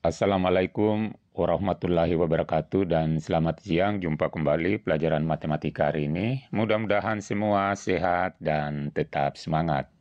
Assalamualaikum warahmatullahi wabarakatuh dan selamat siang jumpa kembali pelajaran matematika hari ini. Mudah-mudahan semua sehat dan tetap semangat.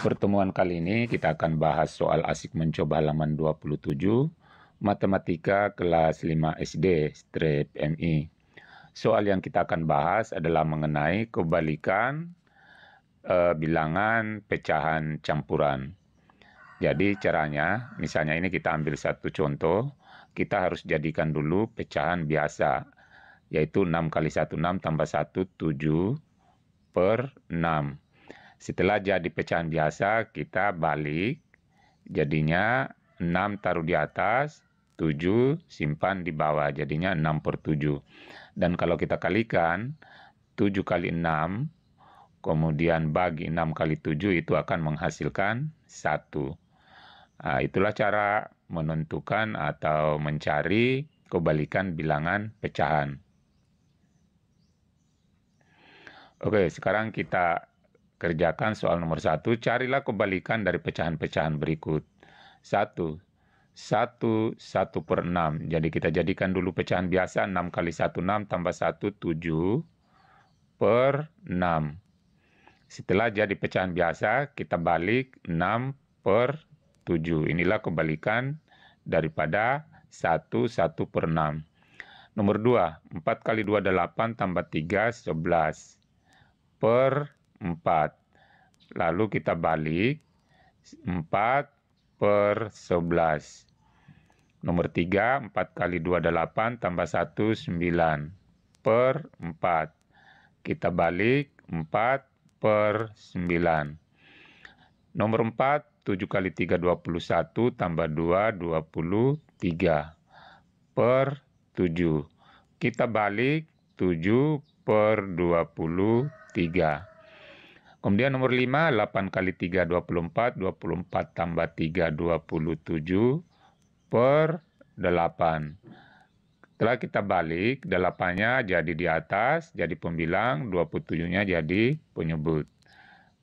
Pertemuan kali ini kita akan bahas soal asik mencoba halaman 27 matematika kelas 5 SD strip MI. Soal yang kita akan bahas adalah mengenai kebalikan e, bilangan pecahan campuran. Jadi caranya, misalnya ini kita ambil satu contoh, kita harus jadikan dulu pecahan biasa, yaitu 6 kali 1, 6 tambah 1, 7 per 6. Setelah jadi pecahan biasa, kita balik, jadinya 6 taruh di atas, 7 simpan di bawah, jadinya 6 per 7. Dan kalau kita kalikan, 7 kali 6, kemudian bagi 6 kali 7 itu akan menghasilkan 1. Nah, itulah cara menentukan atau mencari kebalikan bilangan pecahan. Oke, sekarang kita kerjakan soal nomor satu. Carilah kebalikan dari pecahan-pecahan berikut. Satu, 1, 1 per 6. Jadi kita jadikan dulu pecahan biasa 6 kali 1, 6 tambah 1, 7 per 6. Setelah jadi pecahan biasa, kita balik 6 per 7. Inilah kebalikan daripada 1, 1 per 6. Nomor 2, 4 kali 2 adalah 8 tambah 3, 11 per 4. Lalu kita balik 4 per 11. Nomor 3, 4 kali 2 adalah 8 tambah 1, 9 per 4. Kita balik 4 per 9. Nomor 4, 7 kali 3 21 tambah 2 23 per 7. Kita balik 7 per 23. Kemudian nomor 5, 8 kali 3 24, 24 tambah 3 27 per 8. Setelah kita balik, 8-nya jadi di atas, jadi pembilang, 27-nya jadi penyebut.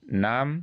6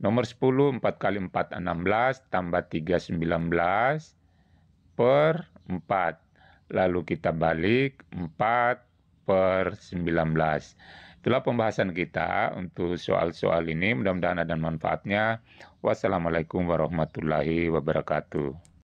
Nomor 10, 4 kali 4, 16, tambah 3, 19, per 4. Lalu kita balik 4 per 19. Itulah pembahasan kita untuk soal-soal ini. Mudah-mudahan ada manfaatnya. Wassalamualaikum warahmatullahi wabarakatuh.